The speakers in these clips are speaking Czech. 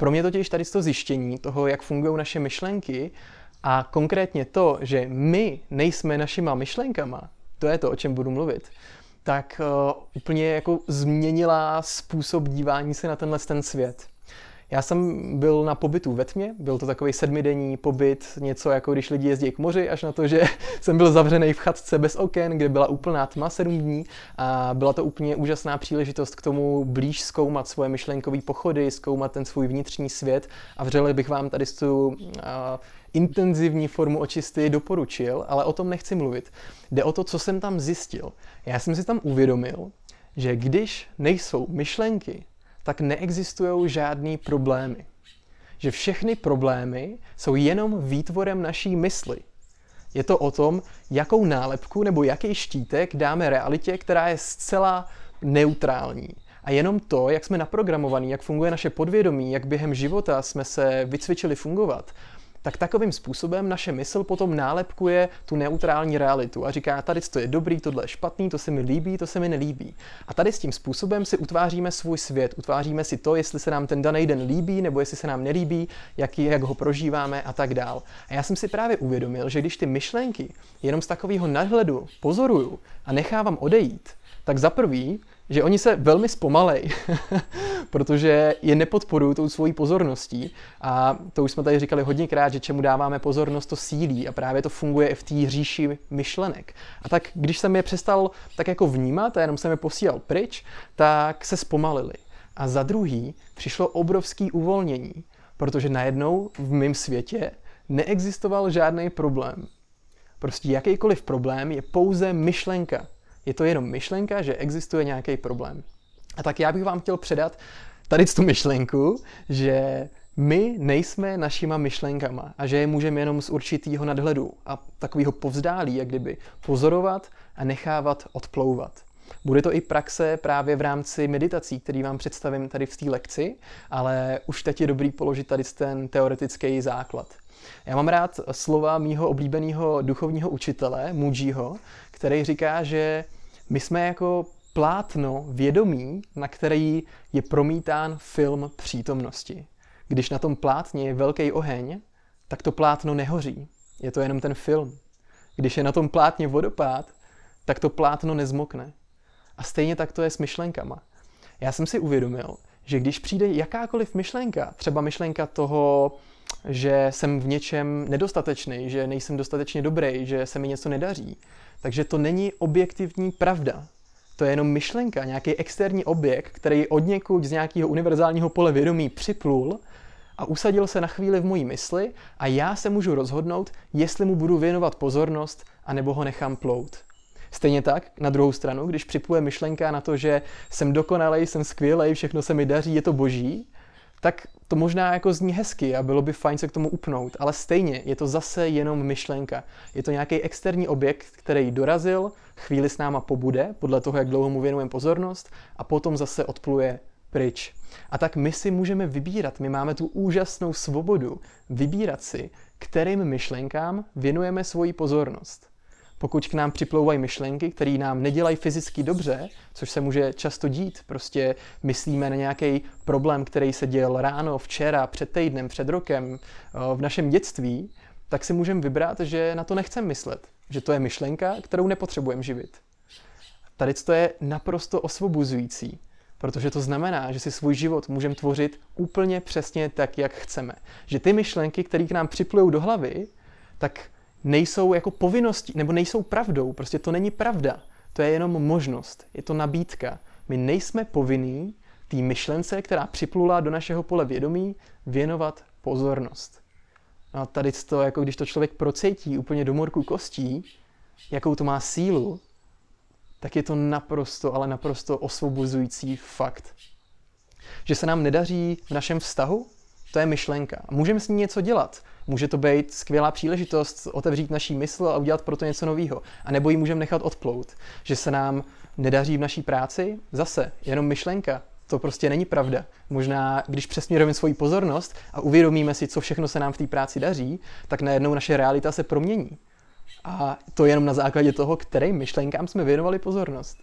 Pro mě totiž tady to zjištění toho, jak fungují naše myšlenky a konkrétně to, že my nejsme našima myšlenkama, to je to, o čem budu mluvit, tak uh, úplně jako změnila způsob dívání se na tenhle ten svět. Já jsem byl na pobytu ve tmě, byl to takový sedmidenní pobyt, něco jako když lidi jezdí k moři, až na to, že jsem byl zavřený v chatce bez oken, kde byla úplná tma sedm dní a byla to úplně úžasná příležitost k tomu blíž zkoumat svoje myšlenkové pochody, zkoumat ten svůj vnitřní svět a vřele bych vám tady tu intenzivní formu očisty doporučil, ale o tom nechci mluvit. Jde o to, co jsem tam zjistil. Já jsem si tam uvědomil, že když nejsou myšlenky, tak neexistují žádný problémy. Že všechny problémy jsou jenom výtvorem naší mysli. Je to o tom, jakou nálepku nebo jaký štítek dáme realitě, která je zcela neutrální. A jenom to, jak jsme naprogramovaní, jak funguje naše podvědomí, jak během života jsme se vycvičili fungovat, tak takovým způsobem naše mysl potom nálepkuje tu neutrální realitu a říká, tady to je dobrý, tohle je špatný, to se mi líbí, to se mi nelíbí. A tady s tím způsobem si utváříme svůj svět, utváříme si to, jestli se nám ten daný den líbí nebo jestli se nám nelíbí, jaký, jak ho prožíváme a tak dál. A já jsem si právě uvědomil, že když ty myšlenky jenom z takového nadhledu pozoruju a nechávám odejít, tak za prvý, že oni se velmi zpomalej, protože je nepodporují tou svojí pozorností. A to už jsme tady říkali hodněkrát, že čemu dáváme pozornost, to sílí a právě to funguje i v té říši myšlenek. A tak když jsem je přestal tak jako vnímat a jenom jsem je posílal pryč, tak se zpomalili. A za druhý přišlo obrovský uvolnění, protože najednou v mém světě neexistoval žádný problém. Prostě jakýkoliv problém je pouze myšlenka, je to jenom myšlenka, že existuje nějaký problém. A tak já bych vám chtěl předat tady tu myšlenku, že my nejsme našima myšlenkama a že je můžeme jenom z určitýho nadhledu a takového povzdálí, jak kdyby, pozorovat a nechávat odplouvat. Bude to i praxe právě v rámci meditací, který vám představím tady v té lekci, ale už teď je dobrý položit tady ten teoretický základ. Já mám rád slova mýho oblíbeného duchovního učitele, Mujiho, který říká, že my jsme jako plátno vědomí, na který je promítán film přítomnosti. Když na tom plátně je velký oheň, tak to plátno nehoří. Je to jenom ten film. Když je na tom plátně vodopád, tak to plátno nezmokne. A stejně tak to je s myšlenkama. Já jsem si uvědomil, že když přijde jakákoliv myšlenka, třeba myšlenka toho, že jsem v něčem nedostatečný, že nejsem dostatečně dobrý, že se mi něco nedaří, takže to není objektivní pravda. To je jenom myšlenka, nějaký externí objekt, který od někud z nějakého univerzálního pole vědomí připlul a usadil se na chvíli v mojí mysli a já se můžu rozhodnout, jestli mu budu věnovat pozornost, anebo ho nechám plout. Stejně tak, na druhou stranu, když připuje myšlenka na to, že jsem dokonalej, jsem skvělej, všechno se mi daří, je to boží, tak to možná jako zní hezky a bylo by fajn se k tomu upnout, ale stejně je to zase jenom myšlenka. Je to nějaký externí objekt, který dorazil, chvíli s náma pobude, podle toho, jak dlouho mu věnujeme pozornost, a potom zase odpluje pryč. A tak my si můžeme vybírat, my máme tu úžasnou svobodu vybírat si, kterým myšlenkám věnujeme svoji pozornost pokud k nám připlouvají myšlenky, které nám nedělají fyzicky dobře, což se může často dít, prostě myslíme na nějaký problém, který se děl ráno, včera, před týdnem, před rokem, eh, v našem dětství, tak si můžeme vybrat, že na to nechcem myslet, že to je myšlenka, kterou nepotřebujeme živit. Tady to je naprosto osvobozující, protože to znamená, že si svůj život můžeme tvořit úplně přesně tak, jak chceme. Že ty myšlenky, které k nám připlujou do hlavy, tak nejsou jako povinností, nebo nejsou pravdou. Prostě to není pravda. To je jenom možnost, je to nabídka. My nejsme povinní té myšlence, která připlula do našeho pole vědomí, věnovat pozornost. No a tady to, jako když to člověk procítí úplně do morku kostí, jakou to má sílu, tak je to naprosto, ale naprosto osvobozující fakt. Že se nám nedaří v našem vztahu, to je myšlenka. Můžeme s ní něco dělat. Může to být skvělá příležitost otevřít naší mysl a udělat pro to něco nového. A nebo ji můžeme nechat odplout, že se nám nedaří v naší práci. Zase, jenom myšlenka. To prostě není pravda. Možná, když přesměrujeme svoji pozornost a uvědomíme si, co všechno se nám v té práci daří, tak najednou naše realita se promění. A to jenom na základě toho, kterým myšlenkám jsme věnovali pozornost.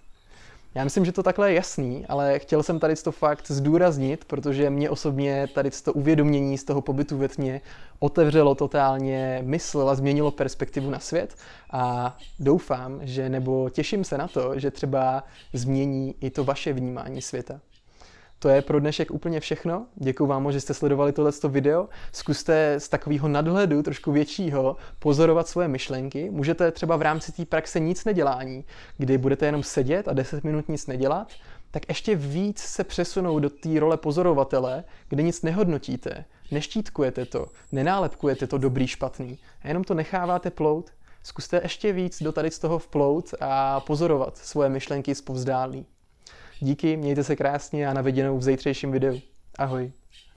Já myslím, že to takhle je jasný, ale chtěl jsem tady to fakt zdůraznit, protože mě osobně tady to uvědomění z toho pobytu ve tmě otevřelo totálně mysl a změnilo perspektivu na svět a doufám, že nebo těším se na to, že třeba změní i to vaše vnímání světa. To je pro dnešek úplně všechno. Děkuji vám, že jste sledovali tohleto video. Zkuste z takového nadhledu, trošku většího, pozorovat svoje myšlenky. Můžete třeba v rámci té praxe nic nedělání, kdy budete jenom sedět a 10 minut nic nedělat, tak ještě víc se přesunou do té role pozorovatele, kde nic nehodnotíte, neštítkujete to, nenálepkujete to dobrý, špatný, a jenom to necháváte plout. Zkuste ještě víc do tady z toho vplout a pozorovat svoje myšlenky povzdálí. Díky, mějte se krásně a na viděnou v zítřejším videu. Ahoj.